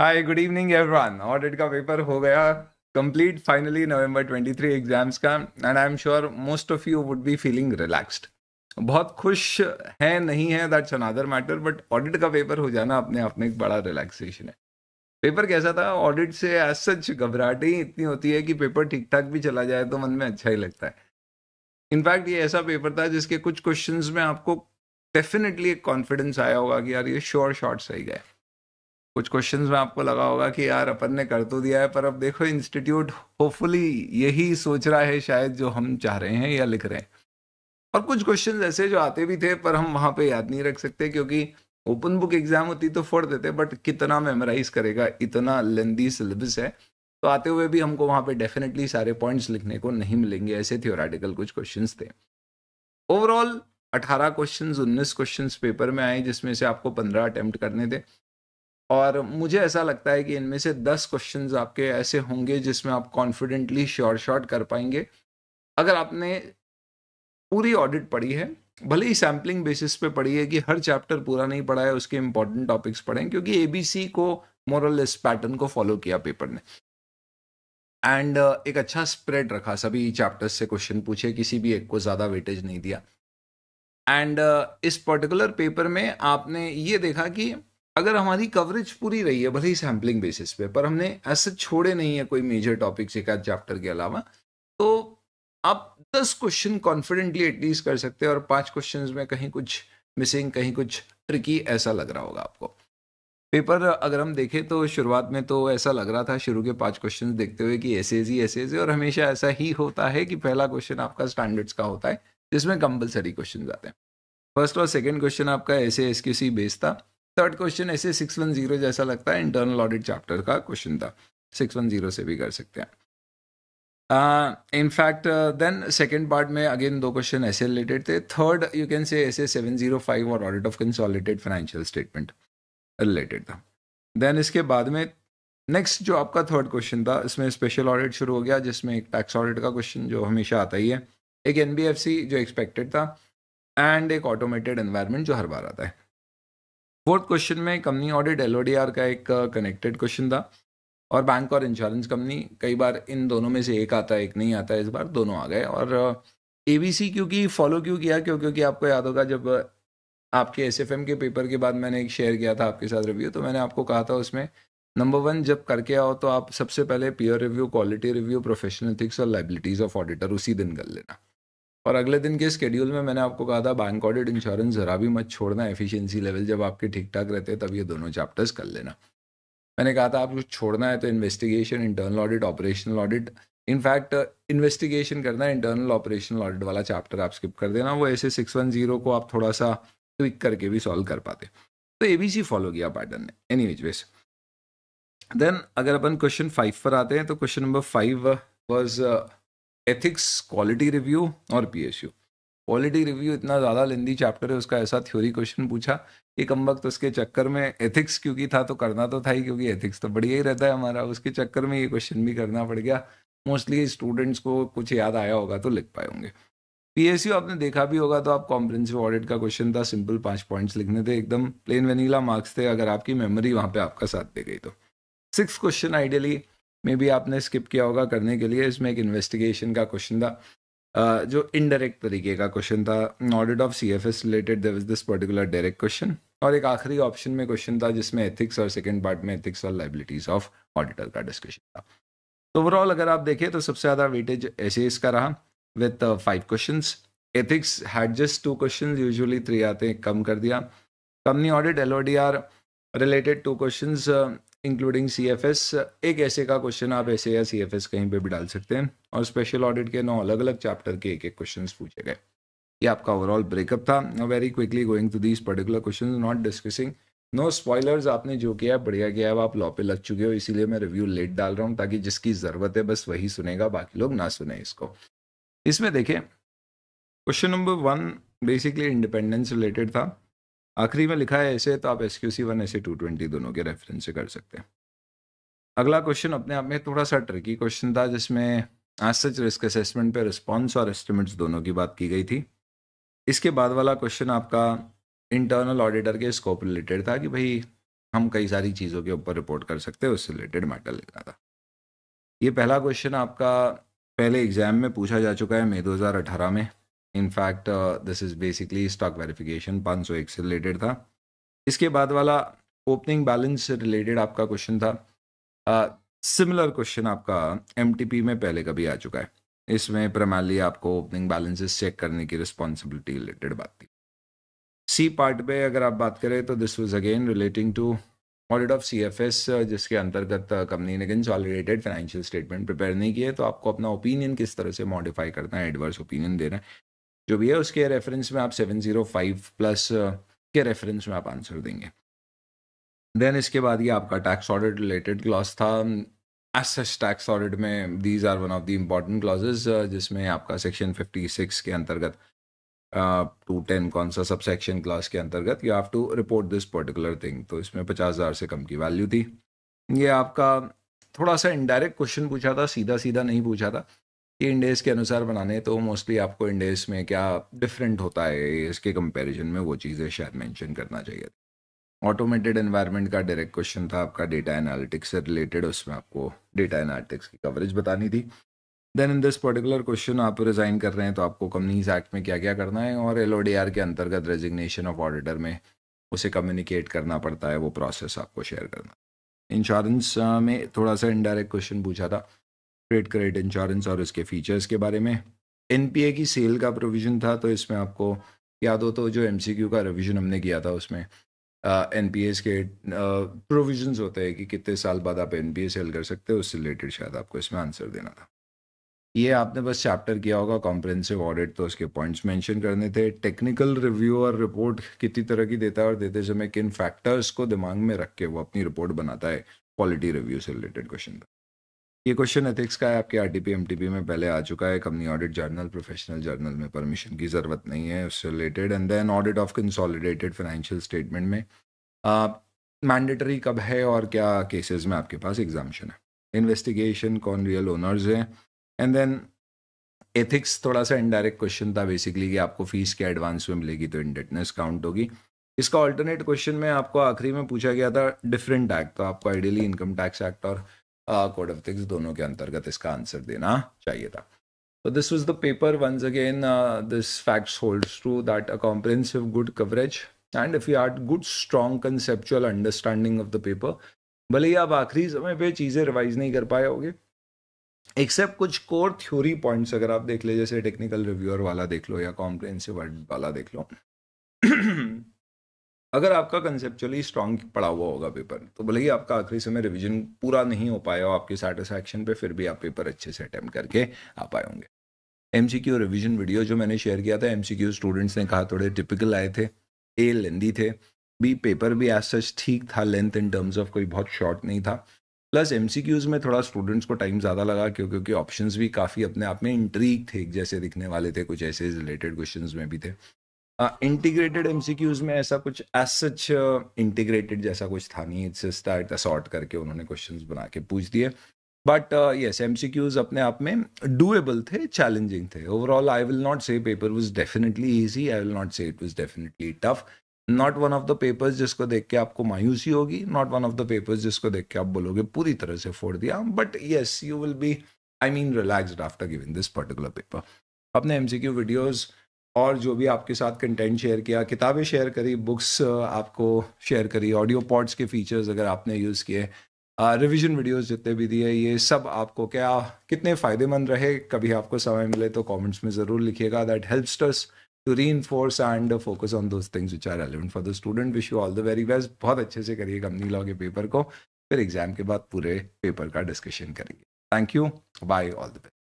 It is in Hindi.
हाय गुड इवनिंग एवरीवन ऑडिट का पेपर हो गया कंप्लीट फाइनली नवंबर 23 एग्जाम्स का end I am sure most of you would be feeling relaxed बहुत खुश है नहीं है that's another matter but audit का पेपर हो जाना अपने आप में एक बड़ा रिलैक्सेशन है पेपर कैसा था ऑडिट से एज सच घबराहट ही इतनी होती है कि पेपर ठीक ठाक भी चला जाए तो मन में अच्छा ही लगता है इनफैक्ट ये ऐसा पेपर था जिसके कुछ क्वेश्चंस में आपको डेफिनेटली एक कॉन्फिडेंस आया होगा कि यार ये श्योर शॉर्ट सही गए कुछ क्वेश्चंस में आपको लगा होगा कि यार अपन ने कर तो दिया है पर अब देखो इंस्टीट्यूट होपफुली यही सोच रहा है शायद जो हम चाह रहे हैं या लिख रहे हैं और कुछ क्वेश्चन ऐसे जो आते भी थे पर हम वहाँ पे याद नहीं रख सकते क्योंकि ओपन बुक एग्जाम होती तो फोड़ देते बट कितना मेमोराइज करेगा इतना लेंदी सिलेबस है तो आते हुए भी हमको वहाँ पे डेफिनेटली सारे पॉइंट्स लिखने को नहीं मिलेंगे ऐसे थियोराटिकल कुछ क्वेश्चन थे ओवरऑल 18 क्वेश्चन 19 क्वेश्चन पेपर में आए जिसमें से आपको 15 अटेम्प्ट करने थे और मुझे ऐसा लगता है कि इनमें से दस क्वेश्चन आपके ऐसे होंगे जिसमें आप कॉन्फिडेंटली श्योर शॉर्ट कर पाएंगे अगर आपने पूरी ऑडिट पढ़ी है भले ही सैम्पलिंग बेसिस पे पढ़ी है कि हर चैप्टर पूरा नहीं पढ़ा है उसके इंपॉर्टेंट टॉपिक्स पढ़ें क्योंकि एबीसी को इस पैटर्न को फॉलो किया पेपर ने एंड uh, एक अच्छा स्प्रेड रखा सभी चैप्टर्स से क्वेश्चन पूछे किसी भी एक को ज़्यादा वेटेज नहीं दिया एंड uh, इस पर्टिकुलर पेपर में आपने ये देखा कि अगर हमारी कवरेज पूरी रही है भले ही सैम्पलिंग बेसिस पे पर हमने ऐसे छोड़े नहीं है कोई मेजर टॉपिक्स एक आध चैप्टर के अलावा तो आप दस क्वेश्चन कॉन्फिडेंटली एटलीस्ट कर सकते हैं और पांच क्वेश्चंस में कहीं कुछ मिसिंग कहीं कुछ ट्रिकी ऐसा लग रहा होगा आपको पेपर अगर हम देखें तो शुरुआत में तो ऐसा लग रहा था शुरू के पांच क्वेश्चन देखते हुए कि ऐसे जी ऐसे जी और हमेशा ऐसा ही होता है कि पहला क्वेश्चन आपका स्टैंडर्ड्स का होता है जिसमें कंपलसरी क्वेश्चन आते हैं फर्स्ट और सेकेंड क्वेश्चन आपका ऐसे एस बेस था third question SA six one zero जैसा लगता है इंटरनल ऑडिट चैप्टर का क्वेश्चन था सिक्स वन जीरो से भी कर सकते हैं इनफैक्ट देन सेकेंड पार्ट में अगेन दो क्वेश्चन ऐसे रिलेटेड थे third you can say SA seven zero five और audit of consolidated financial statement related था देन इसके बाद में नेक्स्ट जो आपका थर्ड क्वेश्चन था इसमें स्पेशल ऑडिट शुरू हो गया जिसमें एक टैक्स ऑडिट का क्वेश्चन जो हमेशा आता ही है एक एन जो एक्सपेक्टेड था एंड एक ऑटोमेटेड एनवायरमेंट जो हर बार आता है फोर्थ क्वेश्चन में कंपनी ऑडिट एल का एक कनेक्टेड क्वेश्चन था और बैंक और इंश्योरेंस कंपनी कई बार इन दोनों में से एक आता है एक नहीं आता है इस बार दोनों आ गए और ए बी सी क्योंकि फॉलो क्यों किया क्यों क्योंकि आपको याद होगा जब आपके एस एफ एम के पेपर के बाद मैंने एक शेयर किया था आपके साथ रिव्यू तो मैंने आपको कहा था उसमें नंबर वन जब करके आओ तो आप सबसे पहले peer review quality review professional ethics और लाइबिलिटीज ऑफ ऑडिटर उसी दिन कर लेना और अगले दिन के स्केड्यूल में मैंने आपको कहा था बैंक ऑडिट इंश्योरेंस ज़रा भी मत छोड़ना एफिशिएंसी लेवल जब आपके ठीक ठाक रहते हैं तब ये दोनों चैप्टर्स कर लेना मैंने कहा था आप कुछ छोड़ना है तो investigation internal audit operational audit in fact investigation करना इंटरनल ऑपरेशनल ऑडिट वाला चैप्टर आप स्किप कर देना वो ऐसे सिक्स वन जीरो को आप थोड़ा सा क्विक करके भी सॉल्व कर पाते तो ए बी सी फॉलो किया पैटर्न ने एनी विच देन अगर अपन क्वेश्चन फाइव पर आते हैं तो question number five was ethics quality review और यू क्वालिटी रिव्यू इतना ज़्यादा लेंदी चैप्टर है उसका ऐसा थ्योरी क्वेश्चन पूछा कि कम वक्त उसके चक्कर में एथिक्स क्योंकि था तो करना तो था ही क्योंकि एथिक्स तो बढ़िया ही रहता है हमारा उसके चक्कर में ये क्वेश्चन भी करना पड़ गया मोस्टली स्टूडेंट्स को कुछ याद आया होगा तो लिख पाए होंगे यू आपने देखा भी होगा तो आप कॉम्प्रेंसिव ऑडिट का क्वेश्चन था सिंपल पाँच पॉइंट्स लिखने थे एकदम प्लेन वेनीला मार्क्स थे अगर आपकी मेमोरी वहाँ पर आपका साथ दे गई तो six question ideally maybe आपने स्किप किया होगा करने के लिए इसमें एक इन्वेस्टिगेशन का क्वेश्चन था uh, जो इनडायरेक्ट तरीके का क्वेश्चन था audit of C F S related this this particular direct question और एक आखिरी ऑप्शन में क्वेश्चन था जिसमें एथिक्स और सेकेंड पार्ट में एथिक्स और लाइबिलिटीज ऑफ ऑडिटर का डिस्कशन था तो ओवरऑल अगर आप देखें तो सबसे ज़्यादा वेटेज ऐसे इसका रहा with five question ethics had just two question usually three आते हैं कम कर दिया company audit L related two question including C F S एक ऐसे का क्वेश्चन आप ऐसे या सी एफ एस कहीं पर भी डाल सकते हैं और स्पेशल ऑडिट के नौ अलग अलग चैप्टर के एक एक क्वेश्चन पूछे गए ये आपका ओवरऑल ब्रेकअप था very quickly going to these particular question not discussing no spoilers आपने जो किया है बढ़िया किया है आप लॉ पे लग चुके हो इसीलिए मैं रिव्यू लेट डाल रहा हूँ ताकि जिसकी ज़रूरत है बस वही सुनेगा बाकी लोग ना सुने इसको इसमें देखें question number one basically independence related था आखिरी में लिखा है ऐसे तो आप S Q C one SA two twenty दोनों के रेफरेंस से कर सकते हैं अगला क्वेश्चन अपने आप में थोड़ा सा ट्रिकी क्वेश्चन था जिसमें आज सच रिस्क असेसमेंट पे रिस्पॉन्स और एस्टिमेट्स दोनों की बात की गई थी इसके बाद वाला क्वेश्चन आपका इंटरनल ऑडिटर के स्कोप रिलेटेड था कि भाई हम कई सारी चीज़ों के ऊपर रिपोर्ट कर सकते हैं उससे रिलेटेड मैटर लिखना था ये पहला क्वेश्चन आपका पहले एग्जाम में पूछा जा चुका है मई 2018 में in fact this is basically stock verification एक से रिलेटेड था इसके बाद वाला ओपनिंग बैलेंस से रिलेटेड आपका क्वेश्चन था सिमिलर uh, क्वेश्चन आपका एम में पहले कभी आ चुका है इसमें प्रमाली आपको ओपनिंग बैलेंसेस चेक करने की रिस्पॉन्सिबिलिटी रिलेटेड बात थी सी पार्ट पे अगर आप बात करें तो this was again relating to audit of C F S जिसके अंतर्गत कंपनी uh, ने कंसॉलिडेटेड फाइनेंशियल स्टेटमेंट प्रिपेयर नहीं किए तो आपको अपना ओपिनियन किस तरह से मॉडिफाई करना है एडवर्स ओपिनियन देना है जो भी है उसके रेफरेंस में आप सेवन जीरो फाइव प्लस के रेफरेंस में आप आंसर देंगे देन इसके बाद ये आपका टैक्स ऑडिट रिलेटेड क्लॉज था एसेस टैक्स ऑडिट में these are one of the important clauses जिसमें आपका सेक्शन फिफ्टी सिक्स के अंतर्गत टू uh, टेन कौन सा सब सेक्शन क्लास के अंतर्गत you have to report this particular thing तो इसमें पचास हज़ार से कम की वैल्यू थी ये आपका थोड़ा सा इनडायरेक्ट क्वेश्चन पूछा था सीधा सीधा नहीं पूछा था कि इंडेस के अनुसार बनाने तो मोस्टली आपको इंडेस में क्या डिफरेंट होता है इसके कंपैरिजन में वो चीज़ें शायद मेंशन करना चाहिए ऑटोमेटेड एनवायरनमेंट का डायरेक्ट क्वेश्चन था आपका डेटा एनालिटिक्स से रिलेटेड उसमें आपको डेटा एनालिटिक्स की कवरेज बतानी थी then in this particular question आप रिज़ाइन कर रहे हैं तो आपको कंपनीज एक्ट में क्या क्या करना है और एल के अंतर्गत रेजिग्नेशन ऑफ ऑडिटर में उसे कम्युनिकेट करना पड़ता है वो प्रोसेस आपको शेयर करना इंश्योरेंस में थोड़ा सा इनडायरेक्ट क्वेश्चन पूछा था ट्रेड क्रेडिट इंश्योरेंस और इसके फीचर्स के बारे में एन की सेल का प्रोविज़न था तो इसमें आपको याद हो तो जो एम का रिविज़न हमने किया था उसमें एन पी एस के प्रोविजन होते हैं कि कितने साल बाद आप एन पी ए सेल कर सकते हो उससे रिलेटेड शायद आपको इसमें आंसर देना था ये आपने बस चैप्टर किया होगा कॉम्प्रेंसिव ऑडिट तो उसके पॉइंट्स मेंशन करने थे टेक्निकल रिव्यू और रिपोर्ट कितनी तरह की देता है और देते समय किन फैक्टर्स को दिमाग में रख के वो अपनी रिपोर्ट बनाता है क्वालिटी रिव्यू से रिलेटेड क्वेश्चन था ये क्वेश्चन एथिक्स का है आपके आर टी में पहले आ चुका है company audit journal professional journal में परमिशन की ज़रूरत नहीं है उससे related and then audit of consolidated financial statement में मैंडेटरी कब है और क्या केसेस में आपके पास एग्जामेशन है इन्वेस्टिगेशन कौन रियल ओनर्स हैं एंड देन एथिक्स थोड़ा सा इनडायरेक्ट क्वेश्चन था बेसिकली कि आपको फीस क्या एडवांस में मिलेगी तो इंडेटनेस काउंट होगी इसका ऑल्टरनेट क्वेश्चन में आपको आखिरी में पूछा गया था डिफरेंट एक्ट तो आपको आइडियली इनकम टैक्स एक्ट और कोड ऑफ थिंग्स दोनों के अंतर्गत इसका आंसर देना चाहिए था तो this was the paper once again this facts hold to that a comprehensive good coverage and if you are good strong conceptual understanding of the paper भले ही आप आखिरी समय पर चीज़ें रिवाइज नहीं कर पाए होगे एक्सेप्ट कुछ कोर थ्योरी पॉइंट्स अगर आप देख ले जैसे टेक्निकल रिव्यूअर वाला देख लो या कॉम्प्रिहेंसिव वर्ड वाला देख लो अगर आपका कंसेप्चुअली स्ट्रांग पड़ा हुआ होगा पेपर तो भले ही आपका आखिरी समय रिविजन पूरा नहीं हो पाया हो आपकी सेटिस्फैक्शन पे फिर भी आप पेपर अच्छे से अटैम्प्ट करके आ पाए होंगे M C Q revision video जो मैंने शेयर किया था एम सी क्यू स्टूडेंट्स ने कहा थोड़े टिपिकल आए थे ए लेंदी थे बी पेपर भी एज सच ठीक था लेंथ इन टर्म्स ऑफ कोई बहुत शॉर्ट नहीं था प्लस एम सी क्यूज़ में थोड़ा स्टूडेंट्स को टाइम ज़्यादा लगा क्यों क्योंकि ऑप्शन भी काफ़ी अपने आप में इंट्रीक थे जैसे दिखने वाले थे कुछ ऐसे रिलेटेड क्वेश्चन में भी थे इंटीग्रेटेड हाँ, एमसीक्यूज में ऐसा कुछ एस सच इंटीग्रेटेड जैसा कुछ था नहीं इट्स स्टार्ट दैट सॉर्ट करके उन्होंने क्वेश्चंस बना के पूछ दिए बट यस एमसीक्यूज अपने आप में डूएबल थे चैलेंजिंग थे overall I will not say paper was definitely easy I will not say it was definitely tough not one of the papers जिसको देख के आपको मायूसी होगी not one of the papers जिसको देख के आप बोलोगे पूरी तरह से फोड़ दिया but yes you will be I mean relaxed after giving this particular paper अपने एमसीक्यू वीडियोज़ और जो भी आपके साथ कंटेंट शेयर किया किताबें शेयर करी बुक्स uh, आपको शेयर करी ऑडियो पॉड्स के फीचर्स अगर आपने यूज़ किए रिविजन uh, वीडियोस जितने भी दिए ये सब आपको क्या कितने फ़ायदेमंद रहे कभी आपको समय मिले तो कमेंट्स में ज़रूर लिखिएगा that helps us to reinforce and focus on those things which are relevant for the student wish you all the very best बहुत अच्छे से करिए कंपनी लॉ के पेपर को फिर एग्जाम के बाद पूरे पेपर का डिस्कशन करिए thank you bye all the best